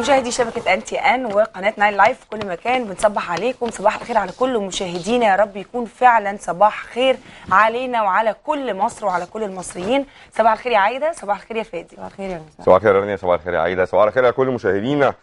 مشاهدي شبكة ان تي أن وقناة ناين لايف في كل مكان بنصبح عليكم صباح الخير على كل مشاهدينا يا رب يكون فعلا صباح خير علينا وعلى كل مصر وعلى كل المصريين صباح الخير يا عايدة صباح الخير يا فادي صباح الخير يا رنيا صباح الخير يا رنيا صباح الخير يا عايدة صباح الخير على كل مشاهدينا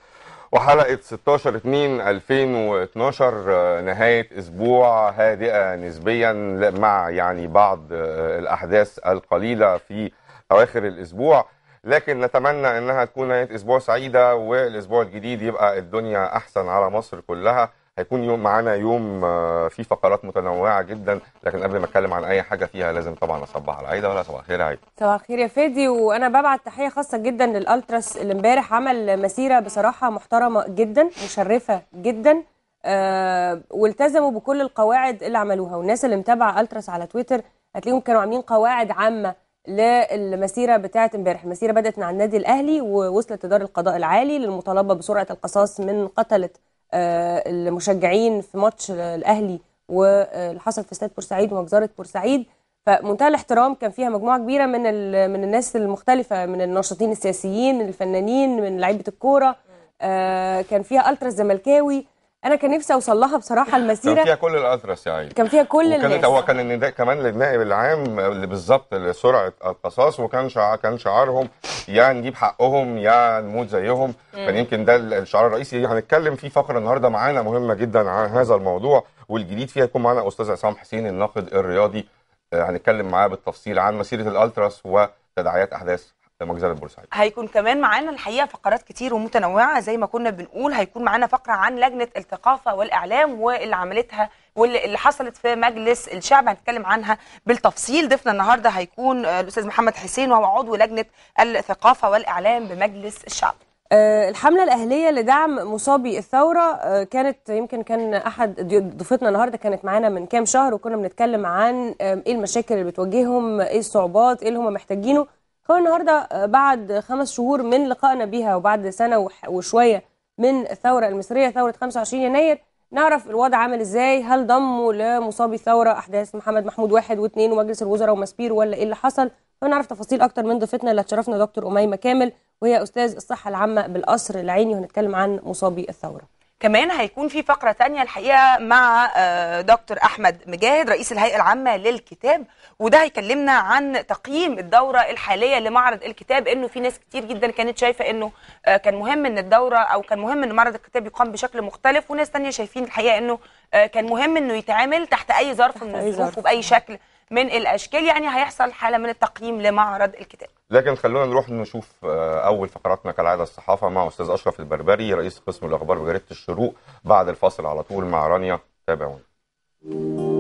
وحلقة 16 2 2012 نهاية أسبوع هادئة نسبيا مع يعني بعض آه، الأحداث القليلة في أواخر الأسبوع لكن نتمنى انها تكون نهايه اسبوع سعيده والاسبوع الجديد يبقى الدنيا احسن على مصر كلها هيكون يوم معانا يوم آه، فيه فقرات متنوعه جدا لكن قبل ما اتكلم عن اي حاجه فيها لازم طبعا اصبح على عايده ولا صباح الخير يا عايده صباح الخير يا فادي وانا ببعت تحيه خاصه جدا للالتراس اللي امبارح عمل مسيره بصراحه محترمه جدا مشرفه جدا آه والتزموا بكل القواعد اللي عملوها والناس اللي متابعه التراس على تويتر هتلاقيهم كانوا عاملين قواعد عامه للمسيره بتاعه امبارح المسيره بدات مع النادي الاهلي ووصلت لدار القضاء العالي للمطالبه بسرعه القصاص من قتله آه، المشجعين في ماتش الاهلي واللي حصل في استاد بورسعيد ومجزره بورسعيد فمنتهى الاحترام كان فيها مجموعه كبيره من من الناس المختلفه من الناشطين السياسيين من الفنانين من لعيبه الكوره آه، كان فيها الترا الزملكاوي انا كان نفسي اوصل لها بصراحه المسيره كان فيها كل الاطرس يا عيني كان فيها كل الناس هو كان النداء كمان للنائب العام اللي بالظبط لسرعه القصاص وكان شعار كان شعارهم يا نجيب حقهم يا نموت زيهم كان يمكن ده الشعار الرئيسي هنتكلم فيه فقره النهارده معانا مهمه جدا عن هذا الموضوع والجديد فيها يكون معانا استاذ عصام حسين الناقد الرياضي آه، هنتكلم معاه بالتفصيل عن مسيره الالتراس وتداعيات احداث مجزره بورسعيد هيكون كمان معانا الحقيقه فقرات كتير ومتنوعه زي ما كنا بنقول هيكون معانا فقره عن لجنه الثقافه والاعلام واللي عملتها واللي حصلت في مجلس الشعب هنتكلم عنها بالتفصيل ضيفنا النهارده هيكون الاستاذ محمد حسين وهو عضو لجنه الثقافه والاعلام بمجلس الشعب آه، الحملة الأهلية لدعم مصابي الثورة آه، كانت يمكن كان أحد ضيفتنا النهاردة كانت معانا من كام شهر وكنا بنتكلم عن إيه المشاكل اللي بتواجههم إيه الصعوبات إيه اللي هم محتاجينه هو النهارده آه، بعد خمس شهور من لقائنا بيها وبعد سنه وشويه من الثوره المصريه ثوره 25 يناير نعرف الوضع عامل ازاي هل ضموا لمصابي الثوره احداث محمد محمود واحد واثنين ومجلس الوزراء ومسبير ولا ايه اللي حصل هنعرف تفاصيل اكتر من ضيفتنا اللي اتشرفنا دكتور اميمه كامل وهي استاذ الصحه العامه بالقصر العيني وهنتكلم عن مصابي الثوره كمان هيكون في فقرة تانية الحقيقة مع آه، دكتور أحمد مجاهد رئيس الهيئة العامة للكتاب وده هيكلمنا عن تقييم الدورة الحالية لمعرض الكتاب إنه في ناس كتير جدا كانت شايفة إنه آه، كان مهم إن الدورة أو كان مهم إن معرض الكتاب يقام بشكل مختلف وناس تانية شايفين الحقيقة إنه آه، كان مهم إنه يتعامل تحت أي ظرف من الظروف وبأي شكل من الأشكال يعني هيحصل حالة من التقييم لمعرض الكتاب لكن خلونا نروح نشوف آه، اول فقراتنا كالعاده الصحافه مع استاذ اشرف البربري رئيس قسم الاخبار بجريده الشروق بعد الفاصل على طول مع رانيا تابعونا